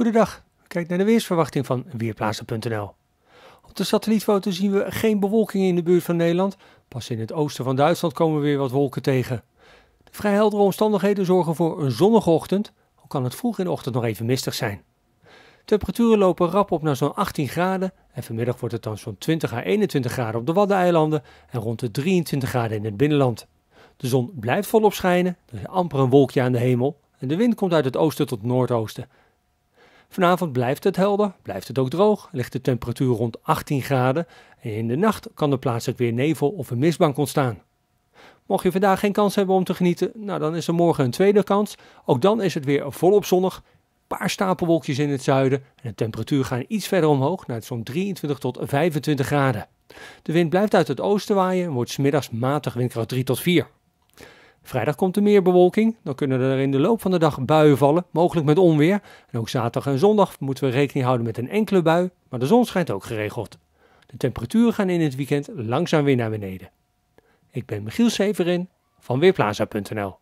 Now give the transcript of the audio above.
Goedendag, kijk naar de weersverwachting van Weerplaatsen.nl. Op de satellietfoto zien we geen bewolking in de buurt van Nederland. Pas in het oosten van Duitsland komen we weer wat wolken tegen. De vrij heldere omstandigheden zorgen voor een zonnige ochtend, al kan het vroeg in de ochtend nog even mistig zijn. Temperaturen lopen rap op naar zo'n 18 graden en vanmiddag wordt het dan zo'n 20 à 21 graden op de Waddeneilanden en rond de 23 graden in het binnenland. De zon blijft volop schijnen, er is amper een wolkje aan de hemel en de wind komt uit het oosten tot noordoosten. Vanavond blijft het helder, blijft het ook droog, ligt de temperatuur rond 18 graden en in de nacht kan er plaatselijk weer nevel of een mistbank ontstaan. Mocht je vandaag geen kans hebben om te genieten, nou dan is er morgen een tweede kans. Ook dan is het weer volop zonnig, paar stapelwolkjes in het zuiden en de temperatuur gaan iets verder omhoog naar zo'n 23 tot 25 graden. De wind blijft uit het oosten waaien en wordt smiddags matig windkracht 3 tot 4. Vrijdag komt er meer bewolking. Dan kunnen er in de loop van de dag buien vallen, mogelijk met onweer. En ook zaterdag en zondag moeten we rekening houden met een enkele bui, maar de zon schijnt ook geregeld. De temperaturen gaan in het weekend langzaam weer naar beneden. Ik ben Michiel Severin van Weerplaza.nl